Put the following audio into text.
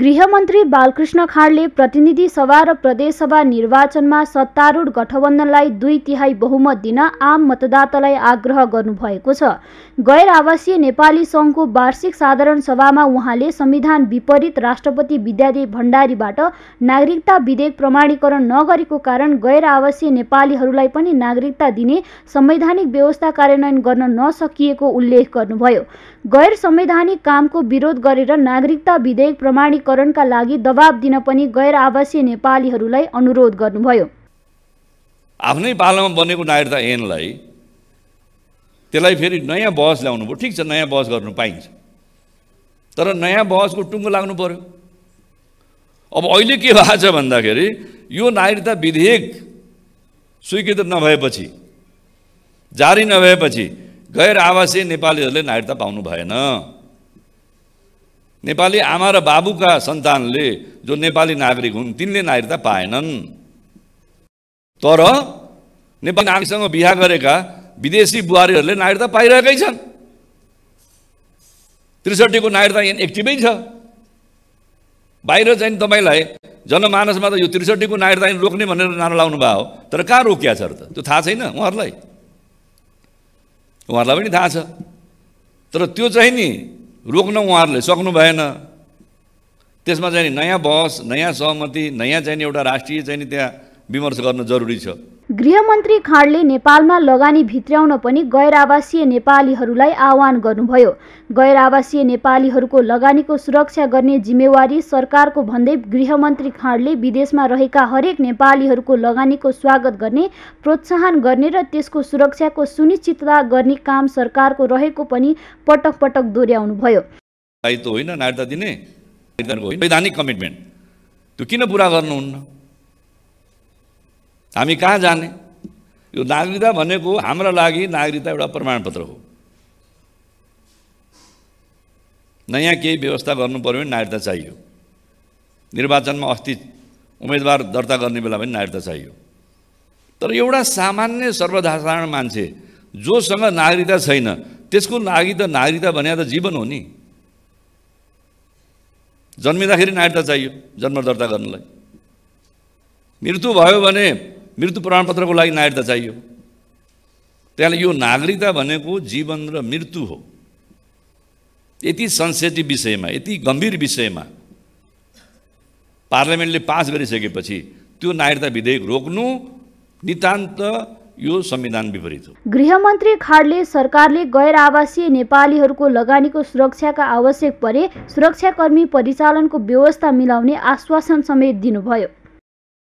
गृहमन्त्री बालकृष्ण खाँडले प्रतिनिधि सभा र प्रदेशसभा निर्वाचनमा सत्तारूढ गठबन्धनलाई दुई तिहाई बहुमत दिन आम मतदातालाई आग्रह गर्नुभएको छ गैर आवासीय नेपाली सङ्घको वार्षिक साधारण सभामा उहाँले संविधान विपरीत राष्ट्रपति विद्यादेव भण्डारीबाट नागरिकता विधेयक प्रमाणीकरण नगरेको कारण गैर आवासीय नेपालीहरूलाई पनि नागरिकता दिने संवैधानिक व्यवस्था कार्यान्वयन गर्न नसकिएको उल्लेख गर्नुभयो गैर संवैधानिक कामको विरोध गरेर नागरिकता विधेयक प्रमाण प्रमाणीकरणका लागि दबाब दिन पनि गैर आवासीय नेपालीहरूलाई अनुरोध गर्नुभयो आफ्नै पालामा बनेको नागरिकता ऐनलाई त्यसलाई फेरि नयाँ बहस ल्याउनु पऱ्यो ठिक छ नयाँ बहस गर्नु पाइन्छ तर नयाँ बहसको टुङ्गो लाग्नु पऱ्यो अब अहिले के भएको छ भन्दाखेरि यो नागरिकता विधेयक स्वीकृत नभएपछि जारी नभएपछि गैर आवासीय नेपालीहरूले नागरिकता पाउनु भएन नेपाली आमा र बाबुका सन्तानले जो नेपाली नागरिक हुन् तिनले नागरिकता पाएनन् तर नेपाली नागरिकसँग बिहा गरेका विदेशी बुहारीहरूले नागरिकता पाइरहेकै छन् त्रिसठीको नागरिकता यहाँ एक्टिभै छ बाहिर चाहिँ तपाईँलाई जनमानसमा त यो त्रिसठीको नागरिकता रोक्ने भनेर नारा लाउनु भयो तर कहाँ रोकिया छ त त्यो थाहा छैन उहाँहरूलाई उहाँहरूलाई पनि थाहा छ तर त्यो चाहिँ नि रोक्न उहाँहरूले सक्नु भएन त्यसमा चाहिँ नयाँ बहस नयाँ सहमति नयाँ चाहिँ एउटा राष्ट्रिय चाहिँ त्यहाँ विमर्श गर्न जरुरी छ गृहमन्त्री खाँडले नेपालमा लगानी भित्र्याउन पनि गैरआवासीय नेपालीहरूलाई आह्वान गर्नुभयो गैरआवासीय नेपालीहरूको लगानीको सुरक्षा गर्ने जिम्मेवारी सरकारको भन्दै गृहमन्त्री खाँडले विदेशमा रहेका हरेक नेपालीहरूको लगानीको स्वागत गर्ने प्रोत्साहन गर्ने र त्यसको सुरक्षाको सुनिश्चितता गर्ने काम सरकारको रहेको पनि पटक पटक दोहोऱ्याउनुभयो होइन त्यो किन पुरा गर्नुहुन्न हामी कहाँ जाने यो नागरिकता भनेको हाम्रा लागि नागरिकता एउटा प्रमाणपत्र हो नयाँ केही व्यवस्था गर्नु पऱ्यो भने नागरिकता चाहियो निर्वाचनमा अस्ति उम्मेदवार दर्ता गर्ने बेला पनि नागरिकता चाहियो तर एउटा सामान्य सर्वसाधारण मान्छे जोसँग नागरिकता छैन त्यसको लागि त नागरिकता भने त जीवन हो नि जन्मिँदाखेरि नागरिकता चाहियो जन्म दर्ता गर्नलाई मृत्यु भयो भने मृत्यु प्रमाणपत्रको लागि नागरिकता चाहियो त्यहाँले यो नागरिकता भनेको जीवन र मृत्यु हो यति सेन्सेटिभ विषयमा यति गम्भीर विषयमा पार्लियामेन्टले पास गरिसकेपछि त्यो नागरिकता विधेयक रोक्नु नितान्त यो संविधान विपरीत हो गृहमन्त्री खाडले सरकारले गैर आवासीय नेपालीहरूको लगानीको सुरक्षाका आवश्यक परे सुरक्षाकर्मी परिचालनको व्यवस्था मिलाउने आश्वासन समेत दिनुभयो